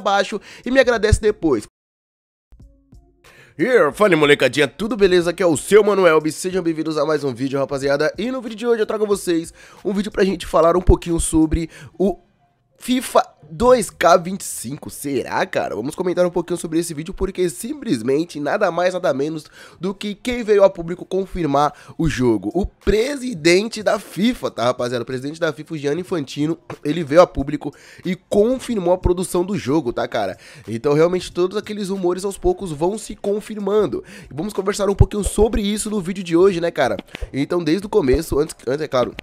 abaixo e me agradece depois. Here, fone molecadinha, tudo beleza? Aqui é o seu Manuel e sejam bem-vindos a mais um vídeo, rapaziada. E no vídeo de hoje eu trago vocês um vídeo pra gente falar um pouquinho sobre o FIFA 2K25. Será, cara? Vamos comentar um pouquinho sobre esse vídeo, porque simplesmente nada mais, nada menos do que quem veio a público confirmar o jogo. O presidente da FIFA, tá, rapaziada? O presidente da FIFA, o Gianni Infantino, ele veio a público e confirmou a produção do jogo, tá, cara? Então, realmente, todos aqueles rumores aos poucos vão se confirmando. E vamos conversar um pouquinho sobre isso no vídeo de hoje, né, cara? Então, desde o começo, antes, antes é claro...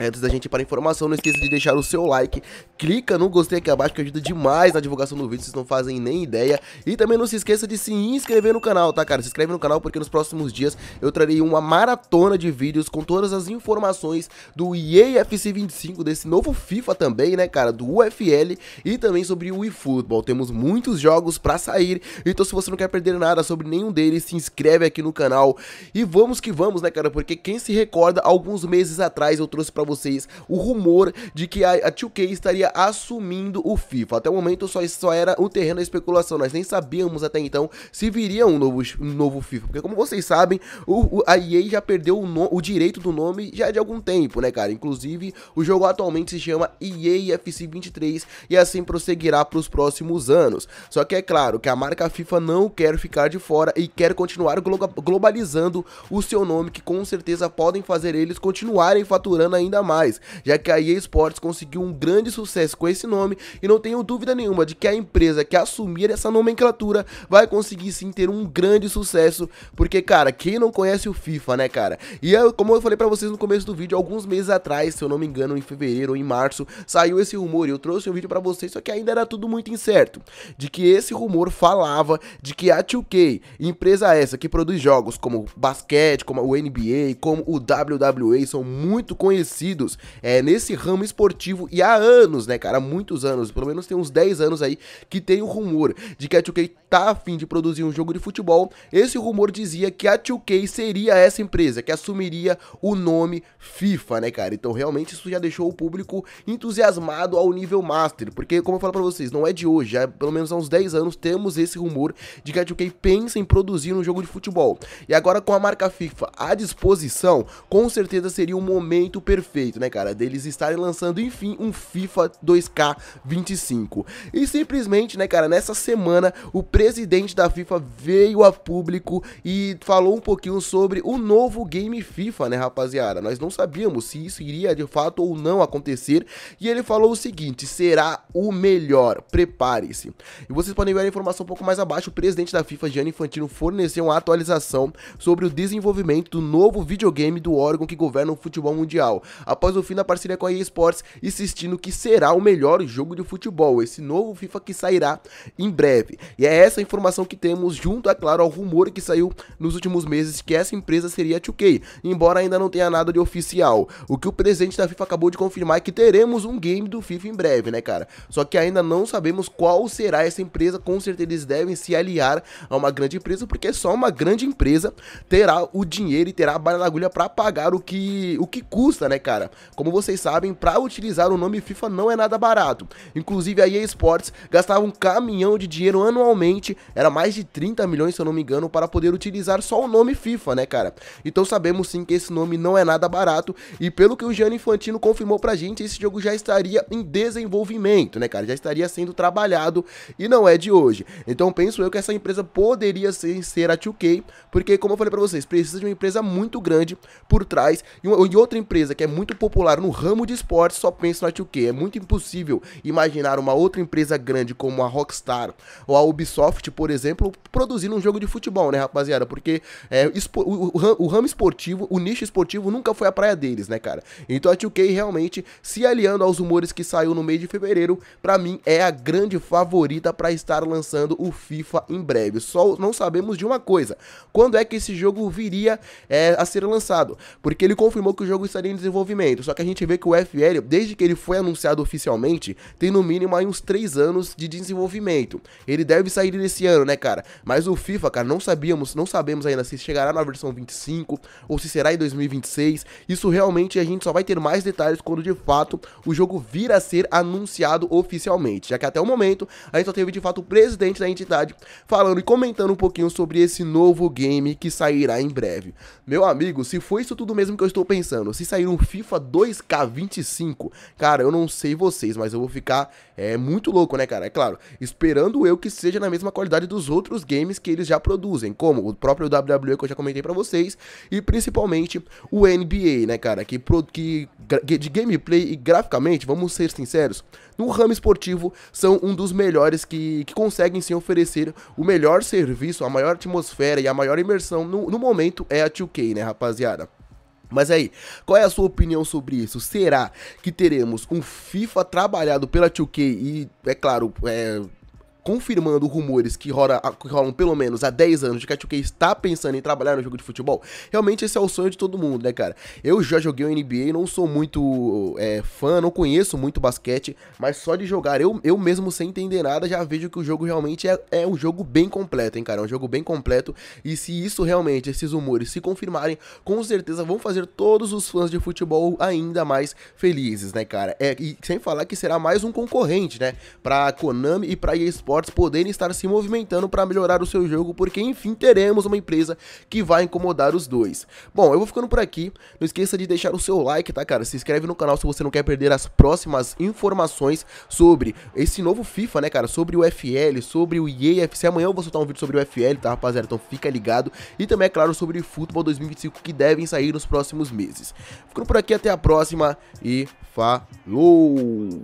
Antes da gente ir para a informação, não esqueça de deixar o seu like, clica no gostei aqui abaixo que ajuda demais na divulgação do vídeo, vocês não fazem nem ideia. E também não se esqueça de se inscrever no canal, tá cara? Se inscreve no canal porque nos próximos dias eu trarei uma maratona de vídeos com todas as informações do FC 25, desse novo FIFA também, né cara? Do UFL e também sobre o eFootball. Temos muitos jogos para sair, então se você não quer perder nada sobre nenhum deles, se inscreve aqui no canal. E vamos que vamos, né cara? Porque quem se recorda, alguns meses atrás eu trouxe para vocês o rumor de que a, a 2K estaria assumindo o FIFA. Até o momento só, só era o terreno da especulação, nós nem sabíamos até então se viria um novo, um novo FIFA. Porque como vocês sabem, o, o, a EA já perdeu o, no, o direito do nome já de algum tempo, né cara? Inclusive, o jogo atualmente se chama EA FC 23 e assim prosseguirá para os próximos anos. Só que é claro que a marca FIFA não quer ficar de fora e quer continuar globalizando o seu nome, que com certeza podem fazer eles continuarem faturando ainda ainda mais, já que a EA Sports conseguiu um grande sucesso com esse nome e não tenho dúvida nenhuma de que a empresa que assumir essa nomenclatura vai conseguir sim ter um grande sucesso, porque cara, quem não conhece o FIFA, né, cara? E eu, como eu falei para vocês no começo do vídeo, alguns meses atrás, se eu não me engano, em fevereiro ou em março, saiu esse rumor e eu trouxe um vídeo para vocês, só que ainda era tudo muito incerto, de que esse rumor falava de que a 2K, empresa essa que produz jogos como basquete, como o NBA, como o WWE, são muito conhecidos conhecidos é, nesse ramo esportivo e há anos, né, cara? muitos anos, pelo menos tem uns 10 anos aí, que tem o rumor de que a 2K tá afim de produzir um jogo de futebol. Esse rumor dizia que a 2K seria essa empresa que assumiria o nome FIFA, né, cara? Então realmente isso já deixou o público entusiasmado ao nível master, porque como eu falo para vocês, não é de hoje, já pelo menos há uns 10 anos temos esse rumor de que a 2K pensa em produzir um jogo de futebol. E agora com a marca FIFA à disposição, com certeza seria o um momento perfeito satisfeito, né, cara? Deles estarem lançando, enfim, um FIFA 2K25. E simplesmente, né, cara, nessa semana, o presidente da FIFA veio a público e falou um pouquinho sobre o novo game FIFA, né, rapaziada? Nós não sabíamos se isso iria de fato ou não acontecer. E ele falou o seguinte: será o melhor, prepare-se. E vocês podem ver a informação um pouco mais abaixo. O presidente da FIFA, Gianni Infantino, forneceu uma atualização sobre o desenvolvimento do novo videogame do órgão que governa o futebol mundial após o fim da parceria com a EA Sports, insistindo que será o melhor jogo de futebol, esse novo FIFA que sairá em breve. E é essa informação que temos junto, é claro, ao rumor que saiu nos últimos meses que essa empresa seria a 2K, embora ainda não tenha nada de oficial. O que o presidente da FIFA acabou de confirmar é que teremos um game do FIFA em breve, né, cara? Só que ainda não sabemos qual será essa empresa, com certeza eles devem se aliar a uma grande empresa, porque só uma grande empresa terá o dinheiro e terá a bala na agulha para pagar o que, o que custa, né, cara? cara? Como vocês sabem, para utilizar o nome FIFA não é nada barato. Inclusive a EA Sports gastava um caminhão de dinheiro anualmente, era mais de 30 milhões se eu não me engano, para poder utilizar só o nome FIFA, né, cara? Então sabemos sim que esse nome não é nada barato e pelo que o Gianni Infantino confirmou pra gente, esse jogo já estaria em desenvolvimento, né, cara? Já estaria sendo trabalhado e não é de hoje. Então penso eu que essa empresa poderia ser, ser a 2K, porque como eu falei para vocês, precisa de uma empresa muito grande por trás e, uma, e outra empresa que é muito muito popular no ramo de esportes, só penso na 2K. É muito impossível imaginar uma outra empresa grande como a Rockstar ou a Ubisoft, por exemplo, produzindo um jogo de futebol, né, rapaziada? Porque é, o, o, o ramo esportivo, o nicho esportivo nunca foi a praia deles, né, cara? Então a 2K realmente se aliando aos rumores que saiu no mês de fevereiro, para mim é a grande favorita para estar lançando o FIFA em breve. Só não sabemos de uma coisa: quando é que esse jogo viria é, a ser lançado? Porque ele confirmou que o jogo estaria em desenvolvimento movimento. Só que a gente vê que o FL, desde que ele foi anunciado oficialmente, tem no mínimo aí uns 3 anos de desenvolvimento. Ele deve sair nesse ano, né, cara? Mas o FIFA, cara, não sabíamos, não sabemos ainda se chegará na versão 25 ou se será em 2026. Isso realmente a gente só vai ter mais detalhes quando de fato o jogo vir a ser anunciado oficialmente. Já que até o momento a gente só teve de fato o presidente da entidade falando e comentando um pouquinho sobre esse novo game que sairá em breve. Meu amigo, se foi isso tudo mesmo que eu estou pensando, se sair um FIFA FIFA 2K25. Cara, eu não sei vocês, mas eu vou ficar é, muito louco, né, cara? É claro, esperando eu que seja na mesma qualidade dos outros games que eles já produzem, como o próprio WWE que eu já comentei para vocês, e principalmente o NBA, né, cara? Que, pro, que de gameplay e graficamente, vamos ser sinceros, no ramo esportivo são um dos melhores que, que conseguem sim oferecer o melhor serviço, a maior atmosfera e a maior imersão no, no momento é a 2K, né, rapaziada? Mas aí, qual é a sua opinião sobre isso? Será que teremos um FIFA trabalhado pela 2K e, é claro, é, confirmando rumores que, rola, que rolam pelo menos há 10 anos de que a 2K está pensando em trabalhar no jogo de futebol, realmente esse é o sonho de todo mundo, né, cara? Eu já joguei o NBA, não sou muito é, fã, não conheço muito basquete, mas só de jogar, eu, eu mesmo sem entender nada, já vejo que o jogo realmente é, é um jogo bem completo, hein, cara? É um jogo bem completo. E se isso realmente, esses rumores se confirmarem, com certeza vão fazer todos os fãs de futebol ainda mais felizes, né, cara? É, e sem falar que será mais um concorrente, né? Pra Konami e pra EA esportes poderem estar se movimentando para melhorar o seu jogo, porque enfim teremos uma empresa que vai incomodar os dois. Bom, eu vou ficando por aqui. Não esqueça de deixar o seu like, tá, cara? Se inscreve no canal se você não quer perder as próximas informações sobre esse novo FIFA, né, cara? Sobre o FL, sobre o EAFC. Amanhã eu vou soltar um vídeo sobre o FL, tá, rapaziada? Então fica ligado. E também, é claro, sobre o futebol 2025 que devem sair nos próximos meses. Ficando por aqui, até a próxima e falou!